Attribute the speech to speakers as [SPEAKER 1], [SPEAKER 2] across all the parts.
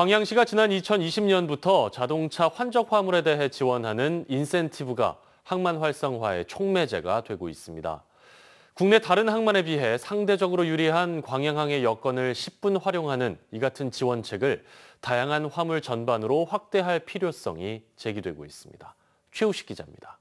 [SPEAKER 1] 광양시가 지난 2020년부터 자동차 환적 화물에 대해 지원하는 인센티브가 항만 활성화의 촉매제가 되고 있습니다. 국내 다른 항만에 비해 상대적으로 유리한 광양항의 여건을 10분 활용하는 이 같은 지원책을 다양한 화물 전반으로 확대할 필요성이 제기되고 있습니다. 최우식 기자입니다.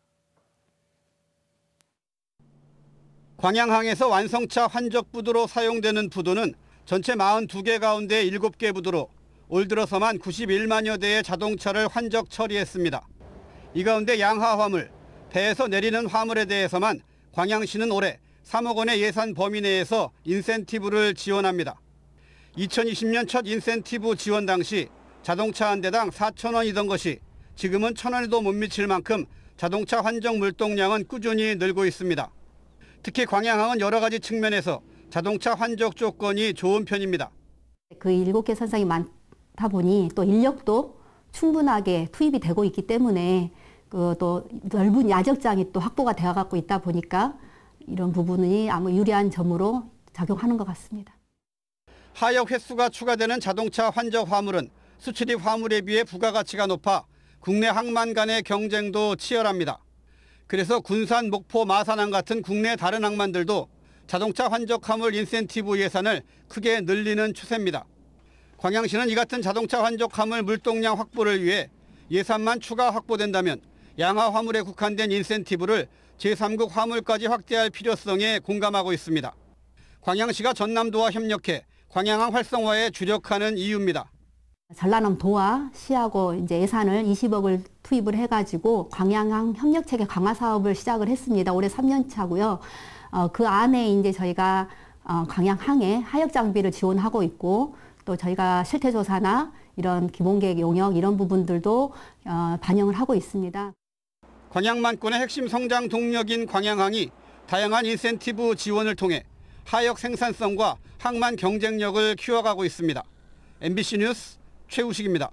[SPEAKER 1] 광양항에서
[SPEAKER 2] 완성차 환적 부두로 사용되는 부두는 전체 42개 가운데 7개 부두로 올 들어서만 91만여 대의 자동차를 환적 처리했습니다. 이 가운데 양하 화물, 배에서 내리는 화물에 대해서만 광양시는 올해 3억 원의 예산 범위 내에서 인센티브를 지원합니다. 2020년 첫 인센티브 지원 당시 자동차 한 대당 4천 원이던 것이 지금은 천 원에도 못 미칠 만큼 자동차 환적 물동량은 꾸준히 늘고 있습니다. 특히 광양항은 여러 가지 측면에서 자동차 환적 조건이 좋은 편입니다.
[SPEAKER 3] 그 일곱 개 선상이 많다 보니 또 인력도 충분하게 투입이 되고 있기 때문에 그또 넓은 야적장이 또 확보가 되어 갖고 있다 보니까 이런 부분이 아무 유리한 점으로 작용하는 것 같습니다.
[SPEAKER 2] 하역 횟수가 추가되는 자동차 환적 화물은 수출입 화물에 비해 부가가치가 높아 국내 항만 간의 경쟁도 치열합니다. 그래서 군산, 목포, 마산항 같은 국내 다른 항만들도 자동차 환적 화물 인센티브 예산을 크게 늘리는 추세입니다. 광양시는 이 같은 자동차 환적화물 물동량 확보를 위해 예산만 추가 확보된다면 양화 화물에 국한된 인센티브를 제3국 화물까지 확대할 필요성에 공감하고 있습니다. 광양시가 전남도와 협력해 광양항 활성화에 주력하는 이유입니다.
[SPEAKER 3] 전라남 도와 시하고 이제 예산을 20억을 투입을 해가지고 광양항 협력체계 강화 사업을 시작을 했습니다. 올해 3년 차고요. 어, 그 안에 이제 저희가 어, 광양항에 하역 장비를 지원하고 있고 또 저희가 실태조사나 이런 기본계획 용역 이런 부분들도 어, 반영을 하고 있습니다.
[SPEAKER 2] 광양만권의 핵심 성장 동력인 광양항이 다양한 인센티브 지원을 통해 하역 생산성과 항만 경쟁력을 키워가고 있습니다. MBC 뉴스 최우식입니다.